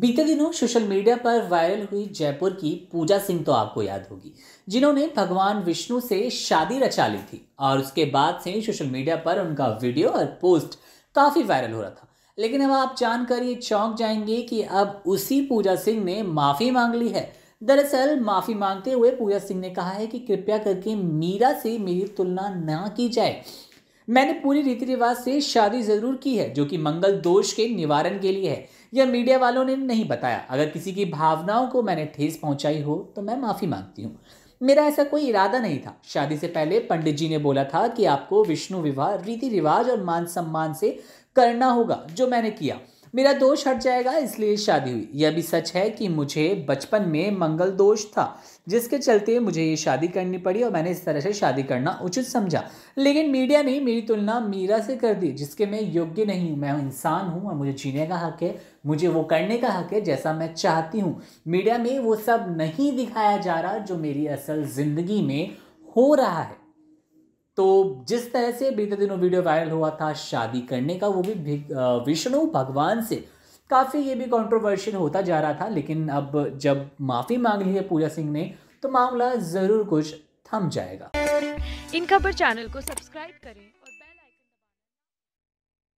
बीते दिनों social media पर वायरल हुई जयपुर की पूजा सिंह तो आपको याद होगी जिन्होंने भगवान विष्णु से शादी रचा ली थी और उसके बाद से सोशल मीडिया पर उनका वीडियो और पोस्ट काफ़ी वायरल हो रहा था लेकिन अब आप जानकर ये चौंक जाएंगे कि अब उसी पूजा सिंह ने माफ़ी मांग ली है दरअसल माफ़ी मांगते हुए पूजा सिंह ने कहा है कि कृपया करके मीरा से मेरी तुलना ना की जाए मैंने पूरी रीति रिवाज से शादी ज़रूर की है जो कि मंगल दोष के निवारण के लिए है यह मीडिया वालों ने नहीं बताया अगर किसी की भावनाओं को मैंने ठेस पहुंचाई हो तो मैं माफ़ी मांगती हूँ मेरा ऐसा कोई इरादा नहीं था शादी से पहले पंडित जी ने बोला था कि आपको विष्णु विवाह रीति रिवाज और मान सम्मान से करना होगा जो मैंने किया मेरा दोष हट जाएगा इसलिए शादी हुई यह भी सच है कि मुझे बचपन में मंगल दोष था जिसके चलते मुझे ये शादी करनी पड़ी और मैंने इस तरह से शादी करना उचित समझा लेकिन मीडिया ने मेरी तुलना मीरा से कर दी जिसके मैं योग्य नहीं हूँ मैं इंसान हूँ और मुझे जीने का हक है मुझे वो करने का हक है जैसा मैं चाहती हूँ मीडिया में वो सब नहीं दिखाया जा रहा जो मेरी असल ज़िंदगी में हो रहा है तो जिस तरह से बीते दिनों वीडियो वायरल हुआ था शादी करने का वो भी विष्णु भगवान से काफ़ी ये भी कंट्रोवर्शियल होता जा रहा था लेकिन अब जब माफ़ी मांग ली है पूजा सिंह ने तो मामला ज़रूर कुछ थम जाएगा इन खबर चैनल को सब्सक्राइब करें